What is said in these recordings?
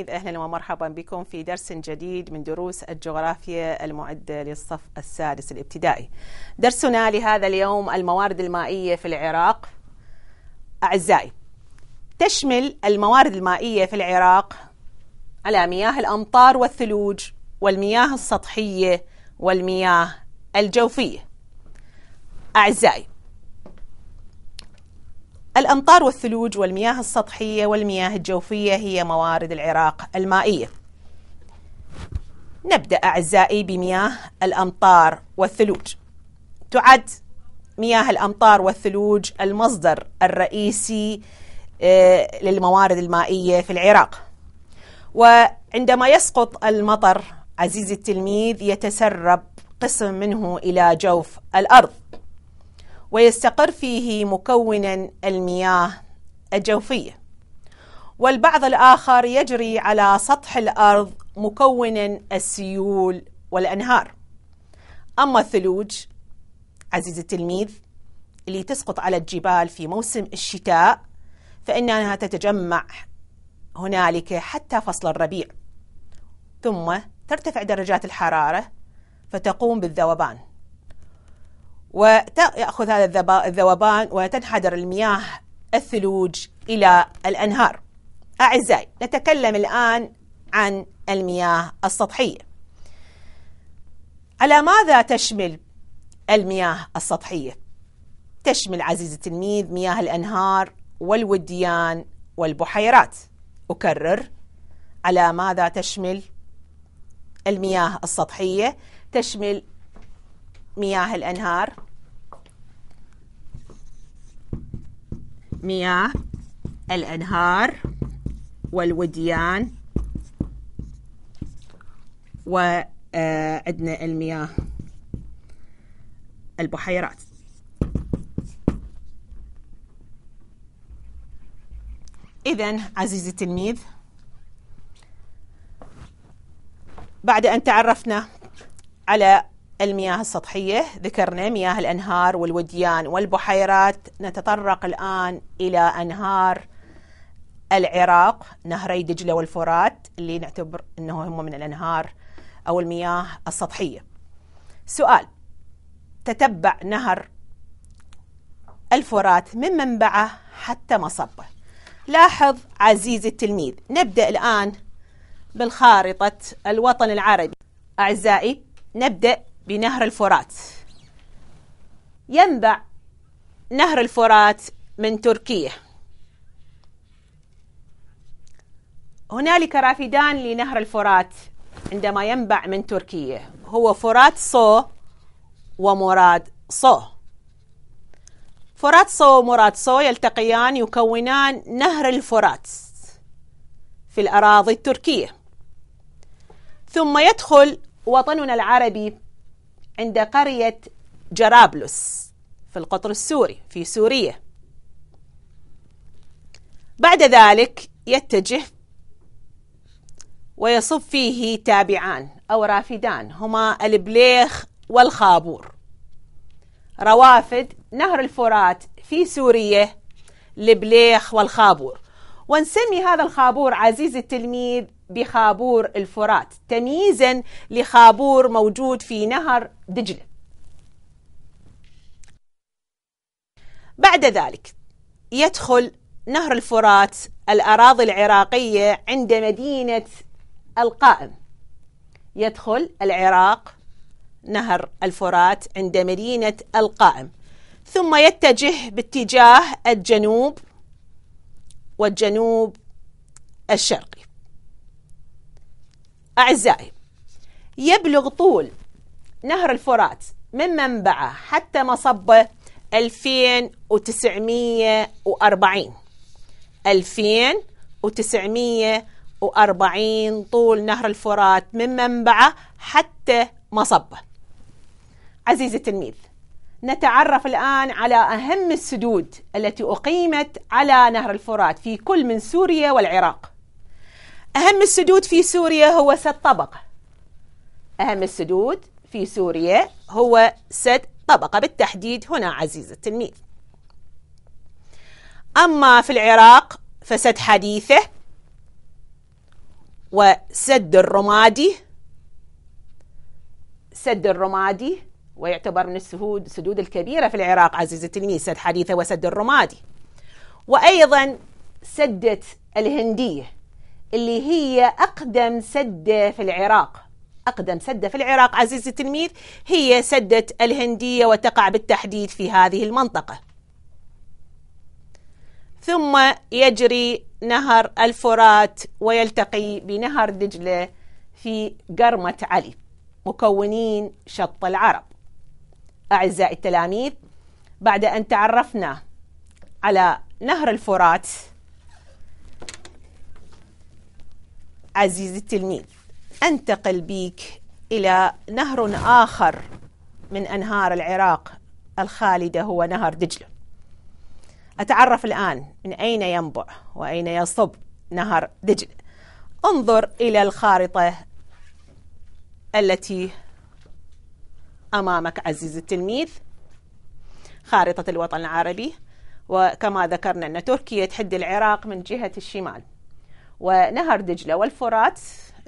التلاميذ أهلا ومرحبا بكم في درس جديد من دروس الجغرافيا المعدة للصف السادس الابتدائي درسنا لهذا اليوم الموارد المائية في العراق أعزائي تشمل الموارد المائية في العراق على مياه الأمطار والثلوج والمياه السطحية والمياه الجوفية أعزائي الأمطار والثلوج والمياه السطحية والمياه الجوفية هي موارد العراق المائية نبدأ أعزائي بمياه الأمطار والثلوج تعد مياه الأمطار والثلوج المصدر الرئيسي آه، للموارد المائية في العراق وعندما يسقط المطر عزيزي التلميذ يتسرب قسم منه إلى جوف الأرض ويستقر فيه مكونا المياه الجوفيه والبعض الاخر يجري على سطح الارض مكونا السيول والانهار اما الثلوج عزيزي التلميذ اللي تسقط على الجبال في موسم الشتاء فانها تتجمع هنالك حتى فصل الربيع ثم ترتفع درجات الحراره فتقوم بالذوبان ويأخذ هذا الذوبان وتنحدر المياه الثلوج إلى الأنهار أعزائي نتكلم الآن عن المياه السطحية على ماذا تشمل المياه السطحية؟ تشمل عزيزي الميد مياه الأنهار والوديان والبحيرات أكرر على ماذا تشمل المياه السطحية؟ تشمل مياه الأنهار مياه الأنهار والوديان وعندنا المياه البحيرات إذا عزيزي التلميذ بعد أن تعرفنا على المياه السطحية ذكرنا مياه الأنهار والوديان والبحيرات نتطرق الآن إلى أنهار العراق نهري دجلة والفرات اللي نعتبر أنه هم من الأنهار أو المياه السطحية سؤال تتبع نهر الفرات من منبعه حتى مصبه لاحظ عزيزي التلميذ نبدأ الآن بالخارطة الوطن العربي أعزائي نبدأ بنهر الفرات ينبع نهر الفرات من تركيا هنالك رافدان لنهر الفرات عندما ينبع من تركيا هو فرات صو ومراد صو فرات صو ومراد صو يلتقيان يكونان نهر الفرات في الأراضي التركية ثم يدخل وطننا العربي عند قرية جرابلس في القطر السوري في سوريا بعد ذلك يتجه ويصب فيه تابعان أو رافدان هما البليخ والخابور روافد نهر الفرات في سوريا البليخ والخابور ونسمي هذا الخابور عزيز التلميذ بخابور الفرات تمييزا لخابور موجود في نهر دجله بعد ذلك يدخل نهر الفرات الأراضي العراقية عند مدينة القائم يدخل العراق نهر الفرات عند مدينة القائم ثم يتجه باتجاه الجنوب والجنوب الشرق أعزائي يبلغ طول نهر الفرات من منبعه حتى مصبه 2940 2940 طول نهر الفرات من منبعه حتى مصبه عزيزي التلميذ نتعرف الآن على أهم السدود التي أقيمت على نهر الفرات في كل من سوريا والعراق أهم السدود في سوريا هو سد طبقة أهم السدود في سوريا هو سد طبقة بالتحديد هنا عزيزة التلميذ أما في العراق فسد حديثة وسد الرمادي سد الرمادي ويعتبر من السهود السدود الكبيرة في العراق عزيزة التلميذ سد حديثة وسد الرمادي وأيضا سدة الهندية اللي هي أقدم سدة في العراق أقدم سدة في العراق عزيزي التلميذ هي سدة الهندية وتقع بالتحديد في هذه المنطقة ثم يجري نهر الفرات ويلتقي بنهر دجلة في قرمة علي مكونين شط العرب أعزائي التلاميذ بعد أن تعرفنا على نهر الفرات عزيزي التلميذ انتقل بيك الى نهر اخر من انهار العراق الخالده هو نهر دجله. اتعرف الان من اين ينبع واين يصب نهر دجله. انظر الى الخارطه التي امامك عزيزي التلميذ خارطه الوطن العربي وكما ذكرنا ان تركيا تحد العراق من جهه الشمال ونهر دجلة والفرات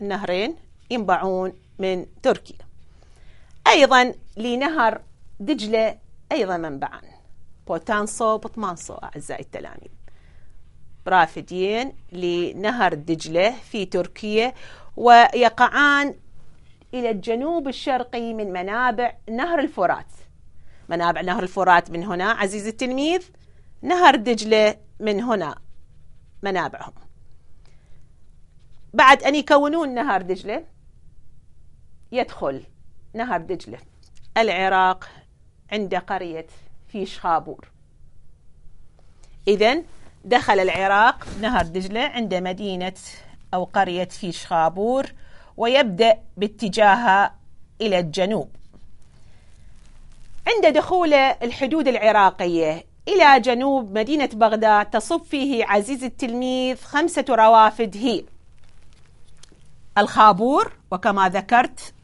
النهرين ينبعون من تركيا أيضا لنهر دجلة أيضا منبعان بوتانسو بطمانسو أعزائي التلاميذ رافدين لنهر دجلة في تركيا ويقعان إلى الجنوب الشرقي من منابع نهر الفرات منابع نهر الفرات من هنا عزيزي التلميذ نهر دجلة من هنا منابعهم بعد أن يكونون نهر دجلة يدخل نهر دجلة العراق عند قرية في شخابور إذا دخل العراق نهر دجلة عند مدينة أو قرية في شخابور ويبدأ باتجاهها إلى الجنوب عند دخول الحدود العراقية إلى جنوب مدينة بغداد تصب فيه عزيز التلميذ خمسة روافد هي الخابور وكما ذكرت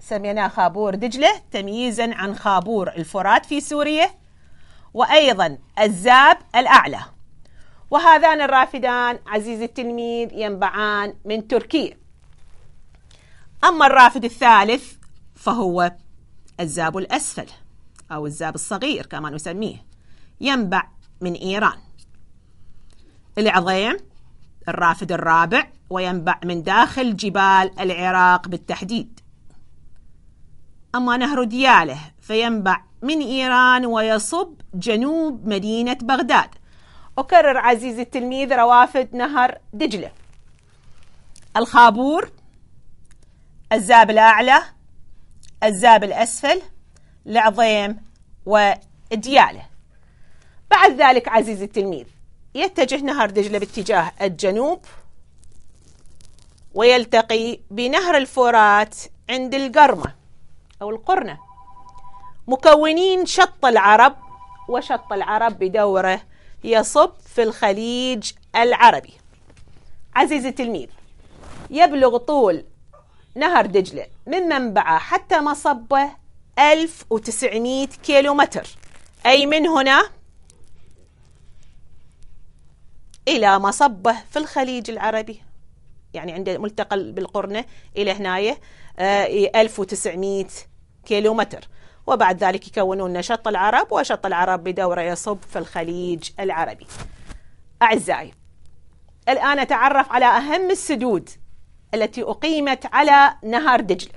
سميناه خابور دجلة تمييزا عن خابور الفرات في سوريا وأيضا الزاب الأعلى وهذان الرافدان عزيزي التلميذ ينبعان من تركيا أما الرافد الثالث فهو الزاب الأسفل أو الزاب الصغير كما نسميه ينبع من إيران العظيم الرافد الرابع وينبع من داخل جبال العراق بالتحديد أما نهر دياله فينبع من إيران ويصب جنوب مدينة بغداد أكرر عزيزي التلميذ روافد نهر دجلة الخابور الزاب الأعلى الزاب الأسفل العظيم ودياله بعد ذلك عزيزي التلميذ يتجه نهر دجلة باتجاه الجنوب ويلتقي بنهر الفرات عند القرمة أو القرنة مكونين شط العرب وشط العرب بدوره يصب في الخليج العربي عزيزي التلميذ يبلغ طول نهر دجلة من منبعه حتى مصبه 1900 كيلو متر أي من هنا إلى مصبه في الخليج العربي يعني عند ملتقى بالقرنة إلى هناية 1900 آه، كيلومتر وبعد ذلك يكونون شط العرب وشط العرب بدوره يصب في الخليج العربي أعزائي الآن أتعرف على أهم السدود التي أقيمت على نهر دجلة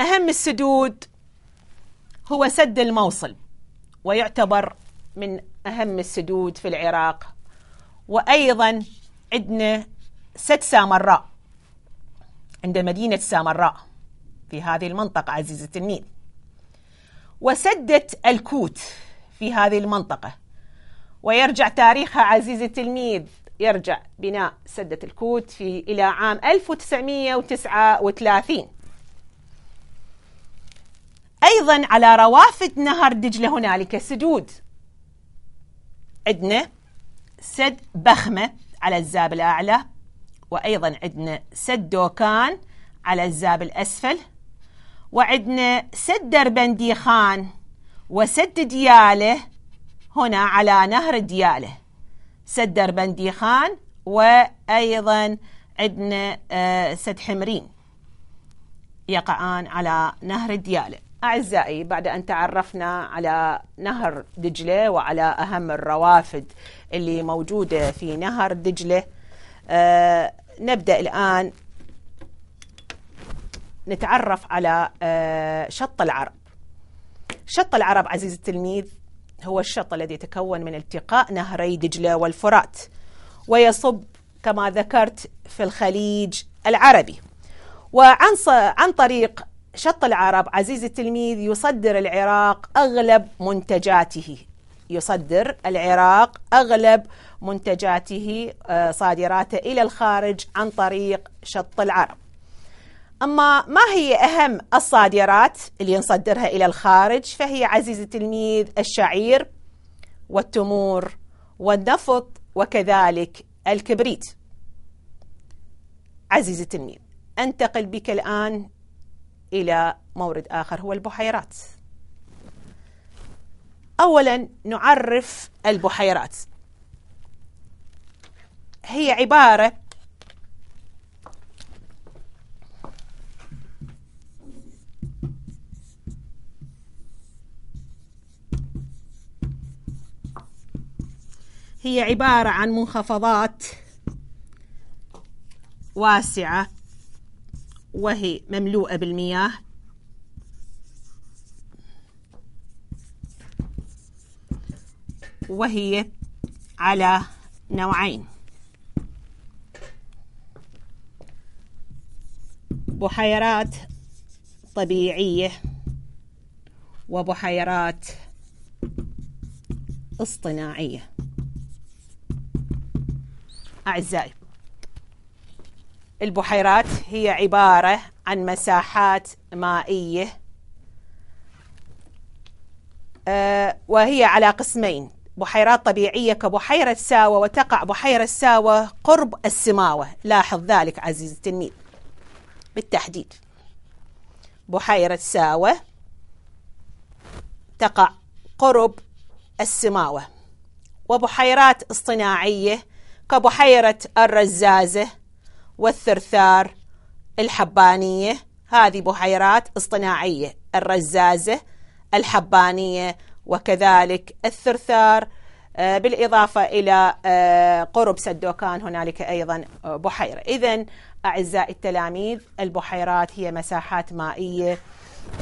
أهم السدود هو سد الموصل ويعتبر من أهم السدود في العراق وأيضا عندنا سد سامراء عند مدينة سامراء في هذه المنطقة عزيزة النيل وسدة الكوت في هذه المنطقة ويرجع تاريخها عزيزي التلميذ يرجع بناء سدة الكوت في إلى عام 1939 أيضا على روافد نهر دجلة هنالك سدود عندنا سد بخمة على الزاب الأعلى وأيضا عندنا سد دوكان على الزاب الأسفل وعندنا سد دربندي خان وسد دياله هنا على نهر دياله سد دربندي خان وأيضا عندنا آه، سد حمرين يقعان على نهر دياله أعزائي بعد أن تعرفنا على نهر دجلة وعلى أهم الروافد اللي موجودة في نهر دجلة آه، نبدأ الآن نتعرف على آه، شط العرب شط العرب عزيزي التلميذ هو الشط الذي يتكون من التقاء نهري دجلة والفرات ويصب كما ذكرت في الخليج العربي وعن عن طريق شط العرب عزيزي التلميذ يصدر العراق أغلب منتجاته يصدر العراق اغلب منتجاته آه، صادراته الى الخارج عن طريق شط العرب. اما ما هي اهم الصادرات اللي نصدرها الى الخارج فهي عزيزة التلميذ الشعير والتمور والنفط وكذلك الكبريت. عزيزة التلميذ انتقل بك الان الى مورد اخر هو البحيرات. أولا نعرف البحيرات هي عبارة هي عبارة عن منخفضات واسعة وهي مملوءة بالمياه وهي على نوعين بحيرات طبيعية وبحيرات اصطناعية أعزائي البحيرات هي عبارة عن مساحات مائية آه، وهي على قسمين بحيرات طبيعية كبحيرة ساوة وتقع بحيرة ساوة قرب السماوة لاحظ ذلك عزيزي التلميذ بالتحديد بحيرة ساوة تقع قرب السماوة وبحيرات اصطناعية كبحيرة الرزازة والثرثار الحبانية هذه بحيرات اصطناعية الرزازة الحبانية وكذلك الثرثار آه، بالإضافة إلى آه، قرب سدوكان هنالك أيضا آه، بحيرة إذا أعزائي التلاميذ البحيرات هي مساحات مائية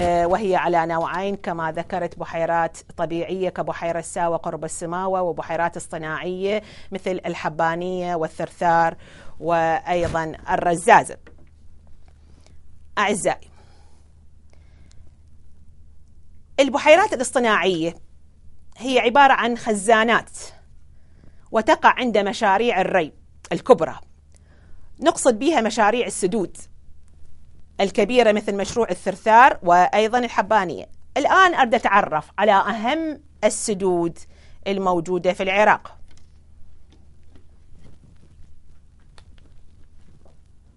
وهي على نوعين كما ذكرت بحيرات طبيعية كبحيرة الساوة قرب السماوة وبحيرات اصطناعية مثل الحبانية والثرثار وأيضا الرزازة أعزائي البحيرات الاصطناعية هي عبارة عن خزانات وتقع عند مشاريع الري الكبرى نقصد بها مشاريع السدود الكبيرة مثل مشروع الثرثار وأيضا الحبانية الآن أريد أتعرف على أهم السدود الموجودة في العراق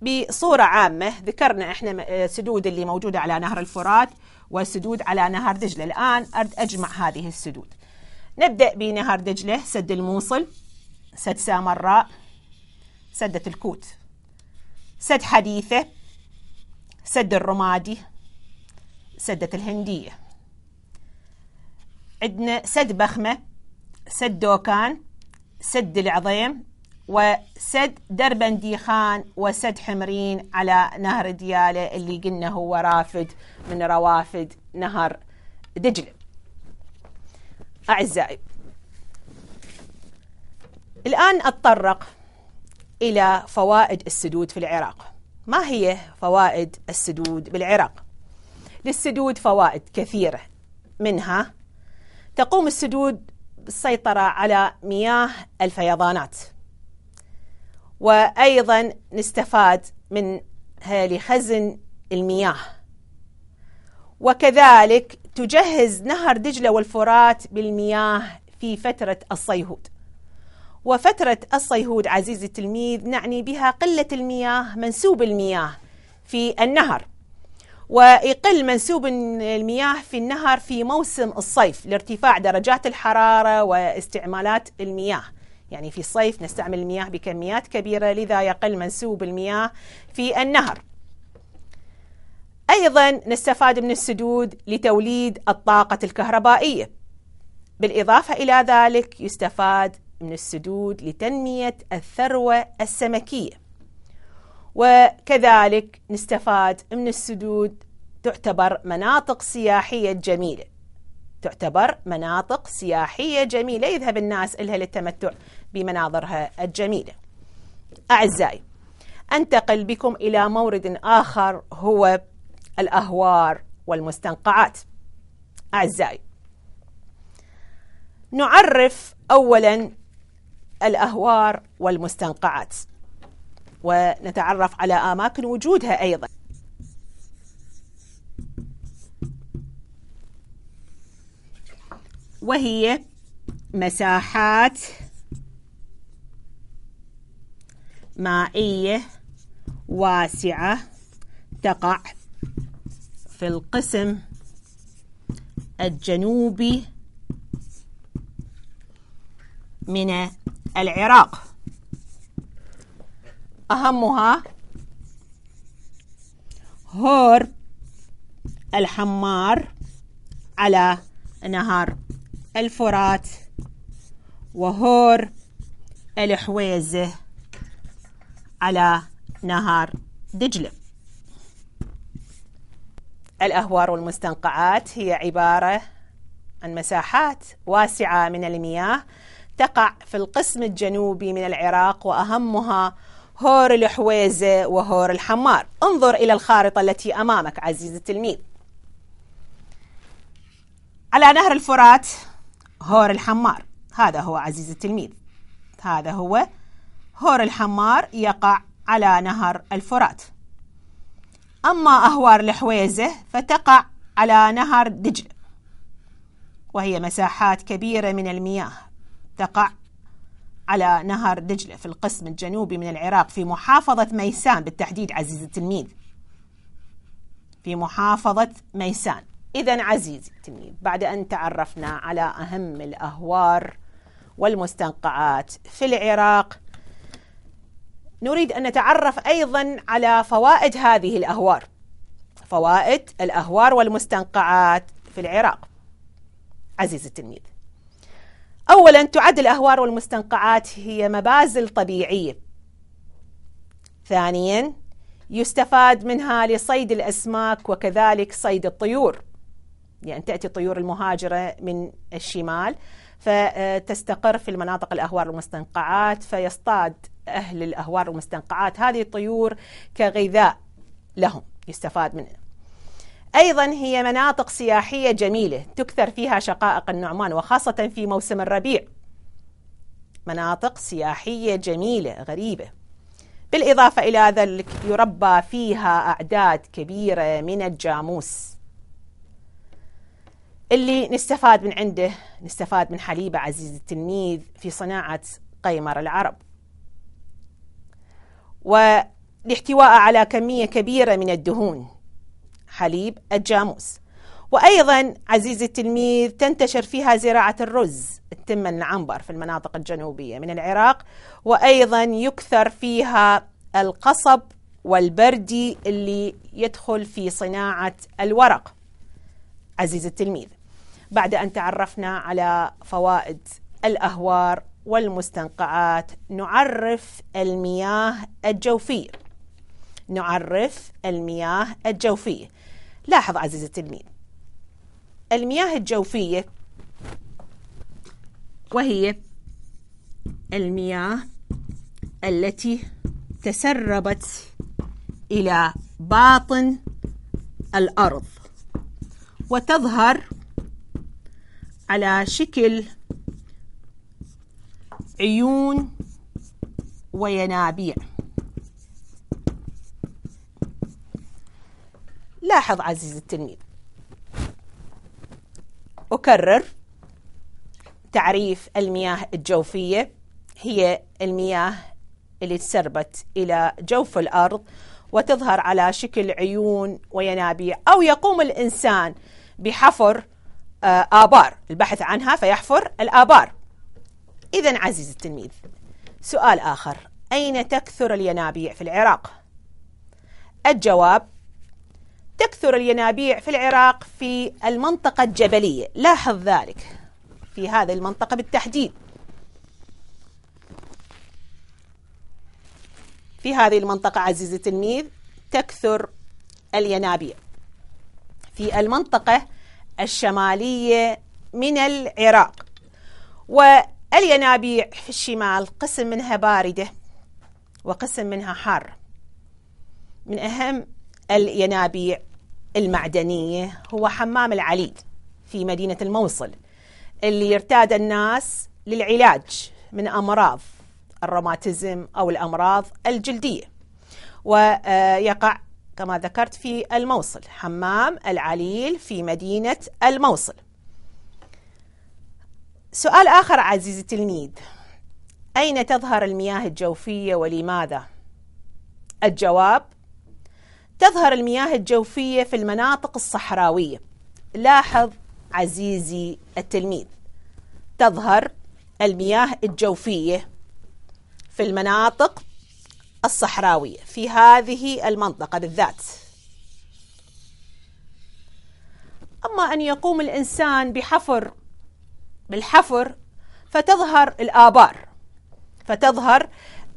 بصورة عامة ذكرنا إحنا السدود آه، اللي موجودة على نهر الفرات والسدود على نهر دجلة الآن أرد أجمع هذه السدود نبدأ بنهر دجلة سد الموصل سد سامراء سدة الكوت سد حديثة سد الرمادي سدة الهندية عندنا سد بخمة سد دوكان سد العظيم وسد دربنديخان وسد حمرين على نهر ديالة اللي قلنا هو رافد من روافد نهر دجلة أعزائي الآن أتطرق إلى فوائد السدود في العراق ما هي فوائد السدود بالعراق؟ للسدود فوائد كثيرة منها تقوم السدود بالسيطرة على مياه الفيضانات وأيضا نستفاد من لخزن المياه وكذلك تجهز نهر دجلة والفرات بالمياه في فترة الصيهود وفترة الصيهود عزيزي التلميذ نعني بها قلة المياه منسوب المياه في النهر ويقل منسوب المياه في النهر في موسم الصيف لارتفاع درجات الحرارة واستعمالات المياه يعني في الصيف نستعمل المياه بكميات كبيرة لذا يقل منسوب المياه في النهر أيضا نستفاد من السدود لتوليد الطاقة الكهربائية بالإضافة إلى ذلك يستفاد من السدود لتنمية الثروة السمكية وكذلك نستفاد من السدود تعتبر مناطق سياحية جميلة تعتبر مناطق سياحية جميلة يذهب الناس إلها للتمتع بمناظرها الجميلة أعزائي أنتقل بكم إلى مورد آخر هو الأهوار والمستنقعات أعزائي نعرف أولا الأهوار والمستنقعات ونتعرف على أماكن وجودها أيضا وهي مساحات مائية واسعة تقع في القسم الجنوبي من العراق أهمها هور الحمار على نهر الفرات وهور الحويزة على نهر دجلة الأهوار والمستنقعات هي عبارة عن مساحات واسعة من المياه تقع في القسم الجنوبي من العراق وأهمها هور الحويزة وهور الحمار انظر إلى الخارطة التي أمامك عزيزي التلميذ على نهر الفرات هور الحمار هذا هو عزيز التلميذ هذا هو هور الحمار يقع على نهر الفرات أما أهوار الحويزة فتقع على نهر دجلة وهي مساحات كبيرة من المياه تقع على نهر دجلة في القسم الجنوبي من العراق في محافظة ميسان بالتحديد عزيزة التلميذ في محافظة ميسان إذا عزيزي التلميذ بعد أن تعرفنا على أهم الأهوار والمستنقعات في العراق نريد أن نتعرف أيضا على فوائد هذه الأهوار فوائد الأهوار والمستنقعات في العراق عزيزي التلميذ أولا تعد الأهوار والمستنقعات هي مبازل طبيعية ثانيا يستفاد منها لصيد الأسماك وكذلك صيد الطيور يعني تأتي الطيور المهاجرة من الشمال فتستقر في المناطق الأهوار والمستنقعات فيصطاد أهل الأهوار والمستنقعات هذه الطيور كغذاء لهم يستفاد منه أيضا هي مناطق سياحية جميلة تكثر فيها شقائق النعمان وخاصة في موسم الربيع مناطق سياحية جميلة غريبة بالإضافة إلى ذلك يربى فيها أعداد كبيرة من الجاموس اللي نستفاد من عنده نستفاد من حليبة عزيز التلميذ في صناعة قيمر العرب والاحتواء على كمية كبيرة من الدهون حليب الجاموس وأيضا عزيز التلميذ تنتشر فيها زراعة الرز التم العنبر في المناطق الجنوبية من العراق وأيضا يكثر فيها القصب والبردي اللي يدخل في صناعة الورق عزيز التلميذ بعد أن تعرفنا على فوائد الأهوار والمستنقعات نعرف المياه الجوفية نعرف المياه الجوفية لاحظ عزيزي التلميذ المياه الجوفية وهي المياه التي تسربت إلى باطن الأرض وتظهر على شكل عيون وينابيع لاحظ عزيزي التلميذ أكرر تعريف المياه الجوفية هي المياه اللي تسربت إلى جوف الأرض وتظهر على شكل عيون وينابيع أو يقوم الإنسان بحفر آه، آبار البحث عنها فيحفر الآبار إذا عزيزي التلميذ سؤال آخر أين تكثر الينابيع في العراق؟ الجواب تكثر الينابيع في العراق في المنطقة الجبلية لاحظ ذلك في هذه المنطقة بالتحديد في هذه المنطقة عزيزي التلميذ تكثر الينابيع في المنطقة الشمالية من العراق والينابيع في الشمال قسم منها باردة وقسم منها حار من أهم الينابيع المعدنية هو حمام العليد في مدينة الموصل اللي يرتاد الناس للعلاج من أمراض الروماتيزم أو الأمراض الجلدية ويقع كما ذكرت في الموصل حمام العليل في مدينة الموصل سؤال آخر عزيزي التلميذ أين تظهر المياه الجوفية ولماذا؟ الجواب تظهر المياه الجوفية في المناطق الصحراوية لاحظ عزيزي التلميذ تظهر المياه الجوفية في المناطق الصحراوي في هذه المنطقة بالذات أما أن يقوم الإنسان بحفر بالحفر فتظهر الآبار فتظهر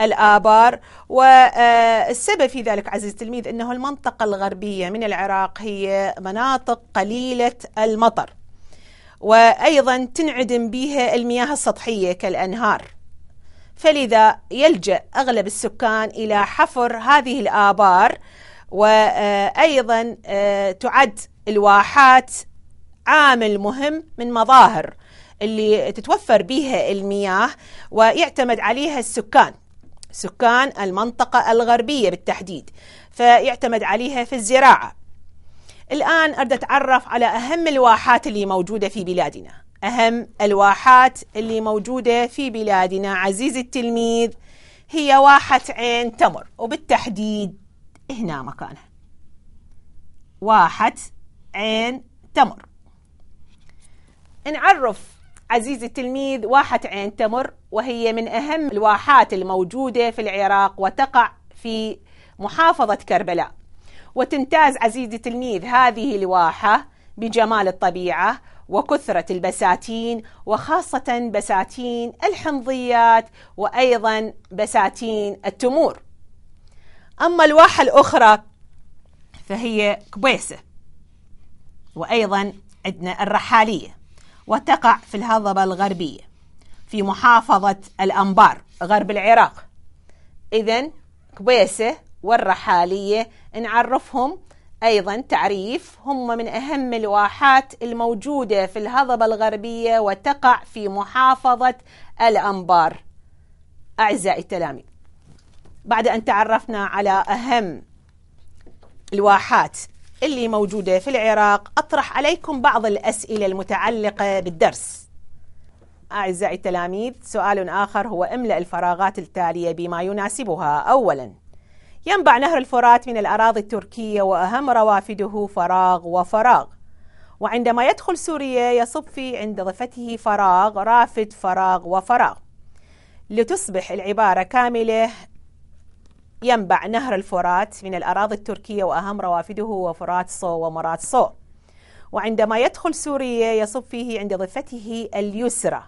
الآبار والسبب آه، في ذلك عزيزي التلميذ أنه المنطقة الغربية من العراق هي مناطق قليلة المطر وأيضا تنعدم بها المياه السطحية كالأنهار فلذا يلجأ أغلب السكان إلى حفر هذه الآبار وأيضا آه، تعد الواحات عامل مهم من مظاهر اللي تتوفر بها المياه ويعتمد عليها السكان سكان المنطقة الغربية بالتحديد فيعتمد عليها في الزراعة الآن أريد أتعرف على أهم الواحات اللي موجودة في بلادنا أهم الواحات اللي موجودة في بلادنا عزيزي التلميذ هي واحة عين تمر وبالتحديد هنا مكانها واحة عين تمر نعرف عزيزي التلميذ واحة عين تمر وهي من أهم الواحات الموجودة في العراق وتقع في محافظة كربلاء وتمتاز عزيزي التلميذ هذه الواحة بجمال الطبيعة وكثرة البساتين وخاصة بساتين الحمضيات وأيضا بساتين التمور أما الواحة الأخرى فهي كبيسة وأيضا عندنا الرحالية وتقع في الهضبة الغربية في محافظة الأنبار غرب العراق إذا كبيسة والرحالية نعرفهم أيضا تعريف هم من أهم الواحات الموجودة في الهضبة الغربية وتقع في محافظة الأنبار أعزائي التلاميذ بعد أن تعرفنا على أهم الواحات اللي موجودة في العراق أطرح عليكم بعض الأسئلة المتعلقة بالدرس أعزائي التلاميذ سؤال آخر هو املأ الفراغات التالية بما يناسبها أولاً ينبع نهر الفرات من الأراضي التركية وأهم روافده فراغ وفراغ وعندما يدخل سوريا يصب في عند ضفته فراغ رافد فراغ وفراغ لتصبح العبارة كاملة ينبع نهر الفرات من الأراضي التركية وأهم روافده هو فرات صو ومرات صو وعندما يدخل سوريا يصب فيه عند ضفته اليسرى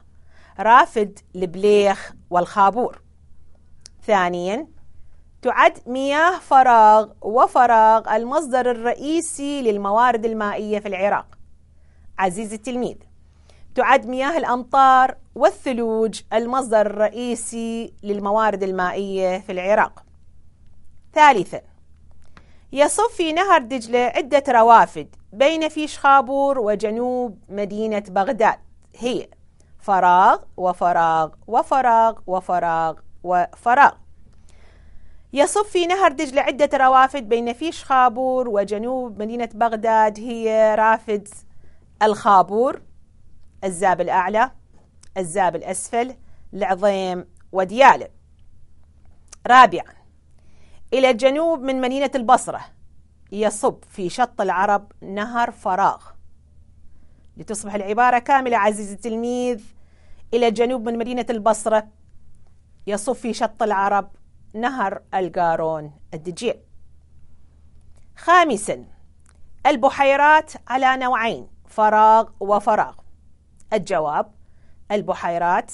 رافد البليخ والخابور ثانيا تعد مياه فراغ وفراغ المصدر الرئيسي للموارد المائية في العراق عزيزي التلميذ تعد مياه الأمطار والثلوج المصدر الرئيسي للموارد المائية في العراق ثالثا يصف في نهر دجلة عدة روافد بين فيش خابور وجنوب مدينة بغداد هي فراغ وفراغ وفراغ وفراغ وفراغ, وفراغ يصب في نهر دجلة عدة روافد بين فيش خابور وجنوب مدينة بغداد هي رافد الخابور الزاب الأعلى الزاب الأسفل العظيم وديالب رابعا إلى الجنوب من مدينة البصرة يصب في شط العرب نهر فراغ لتصبح العبارة كاملة عزيزي التلميذ إلى الجنوب من مدينة البصرة يصب في شط العرب نهر القارون الدجيل خامسا البحيرات على نوعين فراغ وفراغ الجواب البحيرات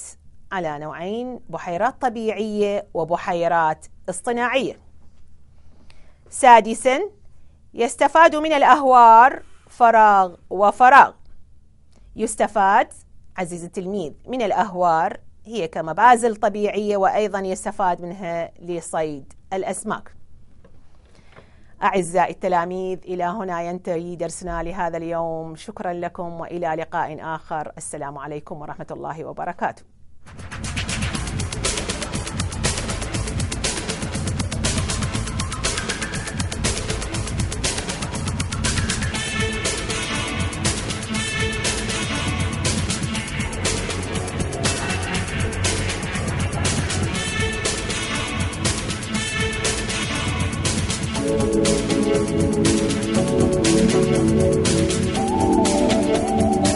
على نوعين بحيرات طبيعيه وبحيرات اصطناعيه سادسا يستفاد من الاهوار فراغ وفراغ يستفاد عزيزي التلميذ من الاهوار هي كمبازل طبيعية وأيضا يستفاد منها لصيد الأسماك أعزائي التلاميذ إلى هنا ينتهي درسنا لهذا اليوم شكرا لكم وإلى لقاء آخر السلام عليكم ورحمة الله وبركاته